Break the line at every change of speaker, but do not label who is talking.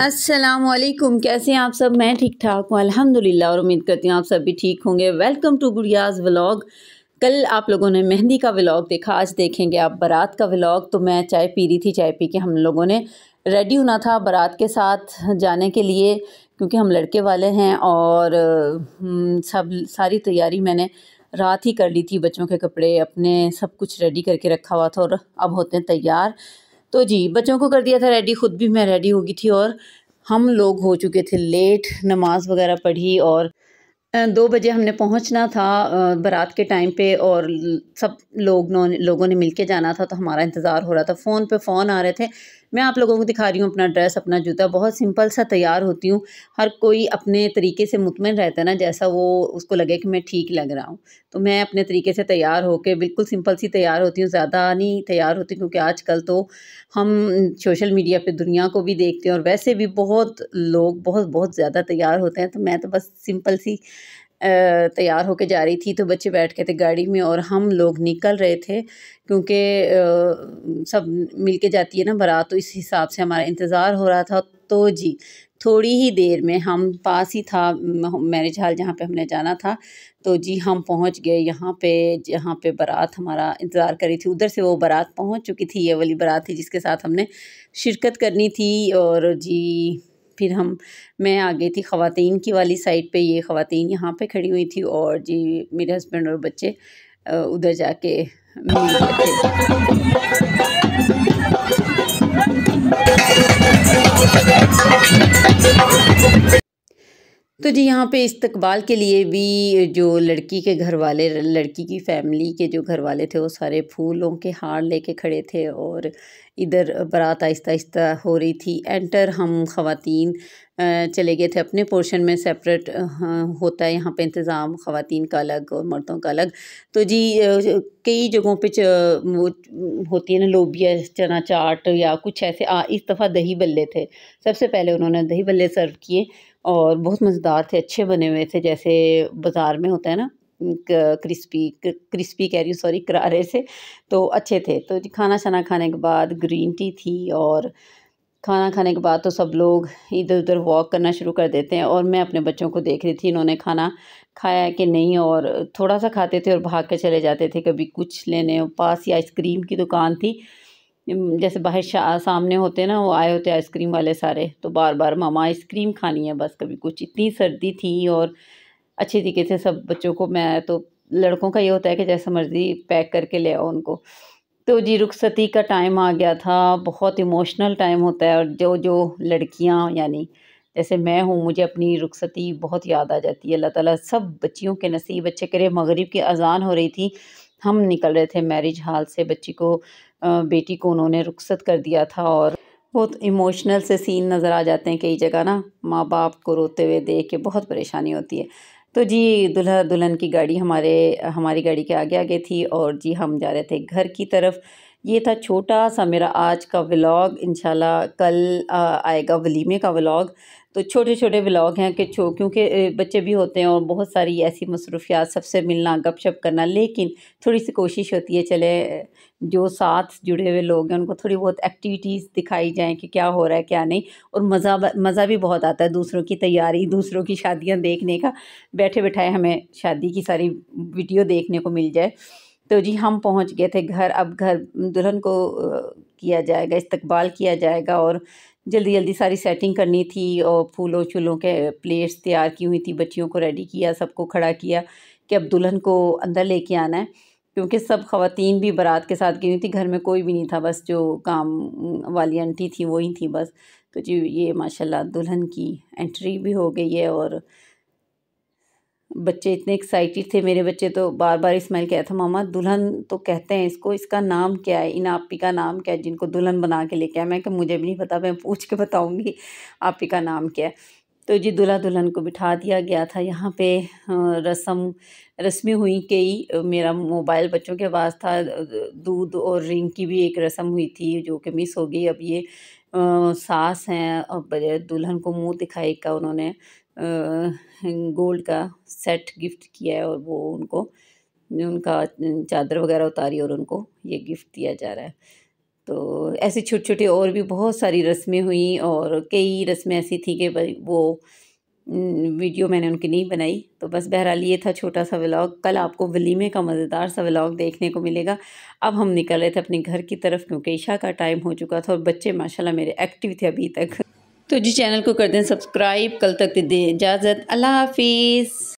असलम कैसे हैं आप सब मैं ठीक ठाक हूँ अल्हम्दुलिल्लाह और उम्मीद करती हूँ आप सब भी ठीक होंगे वेलकम टू गुड़ियाज़ व्लॉग कल आप लोगों ने मेहंदी का व्लॉग देखा आज देखेंगे आप बारात का व्लॉग तो मैं चाय पी रही थी चाय पी के हम लोगों ने रेडी होना था बारात के साथ जाने के लिए क्योंकि हम लड़के वाले हैं और हम्म, सब सारी तैयारी मैंने रात ही कर ली थी बच्चों के कपड़े अपने सब कुछ रेडी करके रखा हुआ था और अब होते हैं तैयार तो जी बच्चों को कर दिया था रेडी ख़ुद भी मैं रेडी हो गई थी और हम लोग हो चुके थे लेट नमाज़ वगैरह पढ़ी और दो बजे हमने पहुंचना था बारात के टाइम पे और सब लोग लोगों ने मिल के जाना था तो हमारा इंतज़ार हो रहा था फ़ोन पे फ़ोन आ रहे थे मैं आप लोगों को दिखा रही हूँ अपना ड्रेस अपना जूता बहुत सिंपल सा तैयार होती हूँ हर कोई अपने तरीके से मुतमिन रहता है ना जैसा वो उसको लगे कि मैं ठीक लग रहा हूँ तो मैं अपने तरीके से तैयार होकर बिल्कुल सिंपल सी तैयार होती हूँ ज़्यादा नहीं तैयार होती क्योंकि कल तो हम सोशल मीडिया पर दुनिया को भी देखते हैं और वैसे भी बहुत लोग बहुत बहुत ज़्यादा तैयार होते हैं तो मैं तो बस सिंपल सी तैयार होके जा रही थी तो बच्चे बैठ गए थे गाड़ी में और हम लोग निकल रहे थे क्योंकि सब मिल के जाती है ना बारात तो इस हिसाब से हमारा इंतज़ार हो रहा था तो जी थोड़ी ही देर में हम पास ही था मैरिज हॉल जहाँ पे हमने जाना था तो जी हम पहुँच गए यहाँ पे जहाँ पे बारात हमारा इंतज़ार कर रही थी उधर से वो बारात पहुँच चुकी थी ये वाली बारात थी जिसके साथ हमने शिरकत करनी थी और जी फिर हम मैं आ गई थी ख़वान की वाली साइड पे ये ख़वान यहाँ पे खड़ी हुई थी और जी मेरे हस्बैंड और बच्चे उधर जाके मिल तो जी यहाँ पे इस्तकबाल के लिए भी जो लड़की के घर वाले लड़की की फैमिली के जो घर वाले थे वो सारे फूलों के हार लेके खड़े थे और इधर बारात आहिस्ता आहिस्ता हो रही थी एंटर हम ख़वातीन चले गए थे अपने पोर्शन में सेपरेट होता है यहाँ पे इंतज़ाम ख़वातीन का अलग और मर्दों का अलग तो जी कई जगहों पर वो होती है ना लोबिया चना चाट या कुछ ऐसे आ इस दफ़ा दही बल्ले थे सबसे पहले उन्होंने दही बल्ले सर्व किए और बहुत मज़ेदार थे अच्छे बने हुए थे जैसे बाज़ार में होता है ना क्रिस्पी क्रिस्पी कह रही हूँ सॉरी करारे से तो अच्छे थे तो खाना शाना खाने के बाद ग्रीन टी थी और खाना खाने के बाद तो सब लोग इधर उधर वॉक करना शुरू कर देते हैं और मैं अपने बच्चों को देख रही थी इन्होंने खाना खाया कि नहीं और थोड़ा सा खाते थे और भाग के चले जाते थे कभी कुछ लेने पास ही आइसक्रीम की दुकान थी हम्म, जैसे बाहर सामने होते हैं ना वो आए होते आइसक्रीम वाले सारे तो बार बार मामा आइसक्रीम खानी है बस कभी कुछ इतनी सर्दी थी और अच्छे तरीके से सब बच्चों को मैं तो लड़कों का ये होता है कि जैसा मर्ज़ी पैक करके ले आओ उनको तो जी रुखसती का टाइम आ गया था बहुत इमोशनल टाइम होता है और जो जो लड़कियाँ यानी जैसे मैं हूँ मुझे अपनी रुखसती बहुत याद आ जाती है अल्लाह ताला सब बच्चियों के नसीब अच्छे करे मगरिब की अजान हो रही थी हम निकल रहे थे मैरिज हॉल से बच्ची को बेटी को उन्होंने रुखसत कर दिया था और बहुत इमोशनल से सीन नज़र आ जाते हैं कई जगह ना माँ बाप को रोते हुए देख के बहुत परेशानी होती है तो जी दुल्हा दुल्हन की गाड़ी हमारे हमारी गाड़ी के आगे आगे थी और जी हम जा रहे थे घर की तरफ ये था छोटा सा मेरा आज का व्लॉग इंशाल्लाह कल आएगा वलीमे का व्लॉग तो छोटे छोटे व्लॉग हैं कि छो क्योंकि बच्चे भी होते हैं और बहुत सारी ऐसी मसरूफियात सबसे मिलना गपशप करना लेकिन थोड़ी सी कोशिश होती है चले जो साथ जुड़े हुए लोग हैं उनको थोड़ी बहुत एक्टिविटीज़ दिखाई जाएँ कि क्या हो रहा है क्या नहीं और मज़ा मज़ा भी बहुत आता है दूसरों की तैयारी दूसरों की शादियाँ देखने का बैठे बैठाए हमें शादी की सारी वीडियो देखने को मिल जाए तो जी हम पहुंच गए थे घर अब घर दुल्हन को किया जाएगा इस्तकबाल किया जाएगा और जल्दी जल्दी सारी सेटिंग करनी थी और फूलों चूलों के प्लेट्स तैयार की हुई थी बच्चियों को रेडी किया सबको खड़ा किया कि अब दुल्हन को अंदर लेके आना है क्योंकि सब खवतिन भी बारात के साथ गई हुई थी घर में कोई भी नहीं था बस जो काम वाली आंटी थी वही थी बस तो जी ये माशाल्लाह दुल्हन की एंट्री भी हो गई है और बच्चे इतने एक्साइटेड थे मेरे बच्चे तो बार बार इस्माइल कहता मामा दुल्हन तो कहते हैं इसको इसका नाम क्या है इन आपी का नाम क्या है जिनको दुल्हन बना के लेके आया मैं कि मुझे भी नहीं पता मैं पूछ के बताऊँगी आपी का नाम क्या है तो जी दुल्हा दुल्हन को बिठा दिया गया था यहाँ पे रस्म रस्में हुई कई मेरा मोबाइल बच्चों के पास था दूध और रिंग की भी एक रस्म हुई थी जो कि मिस हो गई अब ये सास हैं अब दुल्हन को मुंह दिखाई का उन्होंने गोल्ड का सेट गिफ्ट किया है और वो उनको उनका चादर वगैरह उतारी और उनको ये गिफ्ट दिया जा रहा है तो ऐसी छोटी छोटी और भी बहुत सारी रस्में हुई और कई रस्में ऐसी थी कि वो वीडियो मैंने उनकी नहीं बनाई तो बस बहरहाल ये था छोटा सा व्लॉग कल आपको वलीमे का मज़ेदार सा व्लॉग देखने को मिलेगा अब हम निकल रहे थे अपने घर की तरफ क्योंकि ईशा का टाइम हो चुका था और बच्चे माशाल्लाह मेरे एक्टिव थे अभी तक तो जी चैनल को कर दें सब्सक्राइब कल तक दे दें इजाज़त अल्लाह हाफिज़